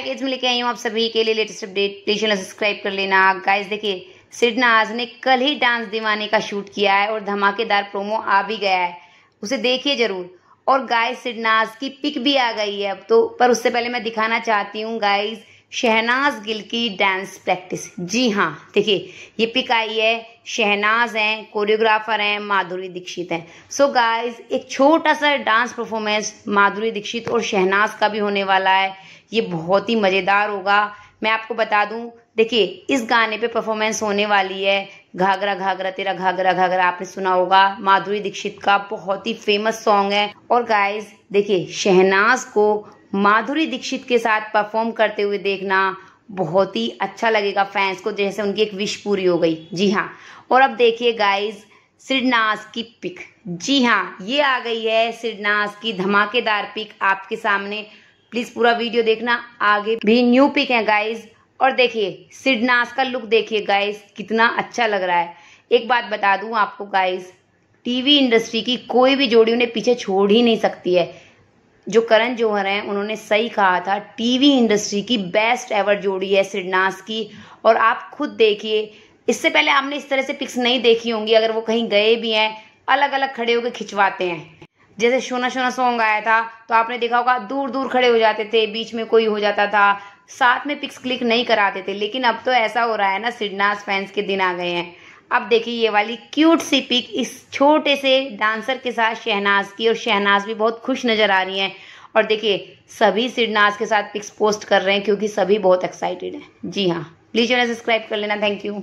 like as में लेके आई हूँ आप सभी के लिए latest update please channel subscribe कर लेना गाइज देखिए सिडनाज ने कल ही डांस दीवाने का शूट किया है और धमाकेदार प्रोमो आ भी गया है उसे देखिए जरूर और गाइज सिडनाज की पिक भी आ गई है अब तो पर उससे पहले मैं दिखाना चाहती हूँ गाइज शहनाज गिल की डांस प्रैक्टिस जी हाँ देखिए ये पिक आई है शहनाज हैं कोरियोग्राफर हैं माधुरी दीक्षित हैं सो so गाइस एक छोटा सा डांस परफॉर्मेंस माधुरी दीक्षित और शहनाज का भी होने वाला है ये बहुत ही मज़ेदार होगा मैं आपको बता दूं देखिए इस गाने पे परफॉर्मेंस होने वाली है घाघरा घाघरा तेरा घाघरा घाघरा आपने सुना होगा माधुरी दीक्षित का बहुत ही फेमस सॉन्ग है और गाइस देखिए शहनाज को माधुरी दीक्षित के साथ परफॉर्म करते हुए देखना बहुत ही अच्छा लगेगा फैंस को जैसे उनकी एक विश पूरी हो गई जी हाँ और अब देखिए गाइज सिडनास की पिक जी हाँ ये आ गई है सिडनास की धमाकेदार पिक आपके सामने प्लीज पूरा वीडियो देखना आगे भी न्यू पिक है गाइज और देखिए सिडनास का लुक देखिए गाइज कितना अच्छा लग रहा है एक बात बता दूं आपको गाइज टीवी इंडस्ट्री की कोई भी जोड़ी उन्हें पीछे छोड़ ही नहीं सकती है जो करण जौहर हैं उन्होंने सही कहा था टीवी इंडस्ट्री की बेस्ट एवर जोड़ी है सिडनास की और आप खुद देखिए इससे पहले आपने इस तरह से पिक्स नहीं देखी होंगी अगर वो कहीं गए भी हैं अलग अलग खड़े होकर खिंचवाते हैं जैसे शोना शोना सॉन्ग आया था तो आपने देखा होगा दूर दूर खड़े हो जाते थे बीच में कोई हो जाता था साथ में पिक्स क्लिक नहीं कराते थे लेकिन अब तो ऐसा हो रहा है ना सिडनास फैंस के दिन आ गए हैं अब देखिए ये वाली क्यूट सी पिक इस छोटे से डांसर के साथ शहनाज की और शहनाज भी बहुत खुश नज़र आ रही हैं और देखिए सभी सिडनाज के साथ पिक्स पोस्ट कर रहे हैं क्योंकि सभी बहुत एक्साइटेड हैं जी हाँ प्लीज़ चैनल सब्सक्राइब कर लेना थैंक यू